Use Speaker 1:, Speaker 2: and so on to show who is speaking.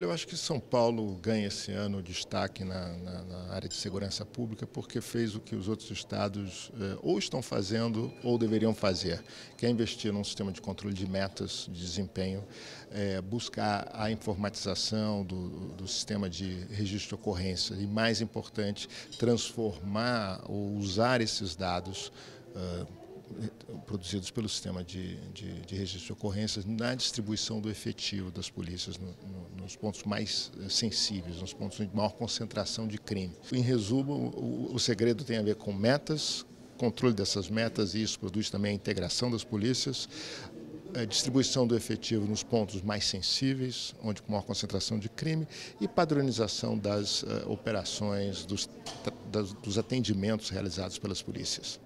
Speaker 1: Eu acho que São Paulo ganha esse ano destaque na, na, na, área de segurança pública porque fez o que os outros estados eh, ou estão fazendo ou deveriam fazer, que é investir num sistema de controle de metas de desempenho, eh, buscar a informatização do, do, sistema de registro de ocorrência e, mais importante, transformar ou usar esses dados. Eh, produzidos pelo sistema de, de, de, registro de ocorrências na distribuição do efetivo das polícias no, no, nos pontos mais eh, sensíveis, nos pontos de maior concentração de crime. Em resumo, o, o segredo tem a ver com metas, controle dessas metas, e isso produz também a integração das polícias, a distribuição do efetivo nos pontos mais sensíveis, onde com maior concentração de crime, e padronização das uh, operações, dos, dos atendimentos realizados pelas polícias.